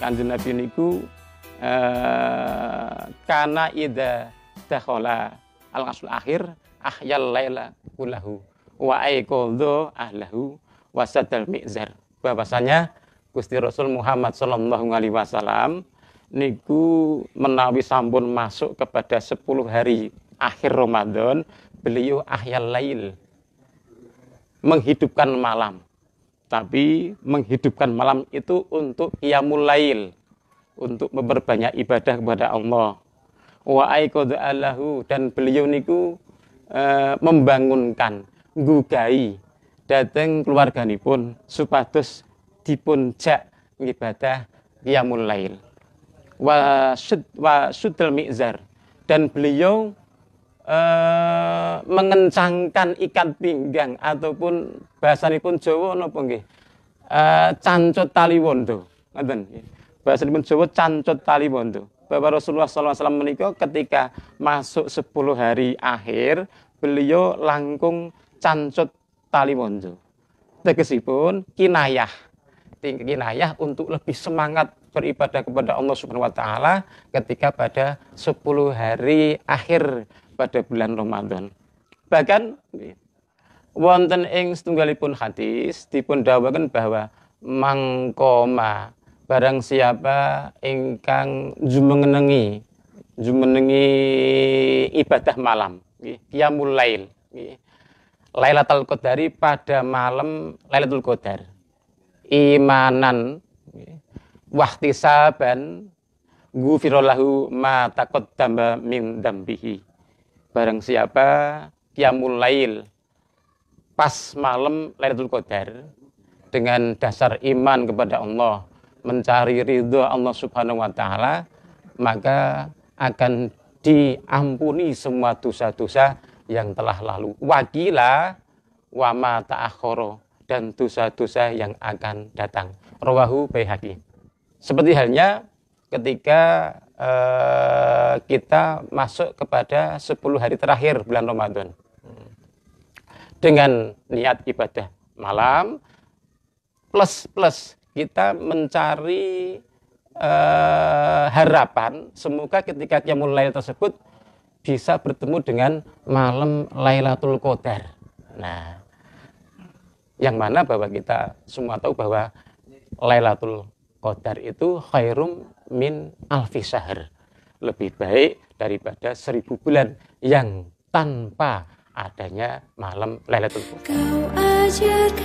Kanjeng Nabi niku eh, kana ida dakhala al-asl akhir ahyal laila kulahu wa aiqadha ahlahu wasadal mi'zar. Bahwasanya Gusti Rasul Muhammad sallallahu alaihi wasallam niku menawi sampun masuk kepada 10 hari akhir Ramadan, beliau ahyal lail menghidupkan malam tapi menghidupkan malam itu untuk qiyamul lail, untuk memperbanyak ibadah kepada Allah. Wa aiqadu allahu dan beliau niku e, membangunkan, gugai dateng keluarganipun supados dipun jak ibadah qiyamul lail. Wa sud wa sudul mizar dan beliau e, mengencangkan ikat pinggang ataupun pun Jawa nopo nggih? Eh, cancut tali wondo. Ngoten ini pun Jawa cancut tali wondo. Bahwa Rasulullah SAW menikah ketika masuk 10 hari akhir, beliau langkung cancut tali wondo. Tegesipun kinayah. Kinayah untuk lebih semangat beribadah kepada Allah Subhanahu wa taala ketika pada 10 hari akhir pada bulan Ramadan. Bahkan wonten ing setunggalipun hadis dipun dawuhaken bahwa mangkoma barang siapa ingkang jumenengi jumenengi ibadah malam qiyamul lail Lailatul Qadari pada malam Lailatul Qadar imanan wahtisaban gufirallahu ma taqaddama min dambihi barang siapa Qiyamul Lail pas malam Lailatul Qadar dengan dasar iman kepada Allah, mencari ridho Allah Subhanahu wa taala, maka akan diampuni semua dosa-dosa yang telah lalu. Wakila wa ma ta'akhoro dan dosa-dosa yang akan datang. Rawahu Baihaqi. Seperti halnya ketika eh, kita masuk kepada 10 hari terakhir bulan Ramadan. Dengan niat ibadah malam plus plus kita mencari uh, harapan semoga ketika kita mulai tersebut bisa bertemu dengan malam Lailatul Qadar. Nah, yang mana bahwa kita semua tahu bahwa Lailatul Qadar itu khairum min alfi syahr lebih baik daripada seribu bulan yang tanpa adanya malam Lailatul Qadar.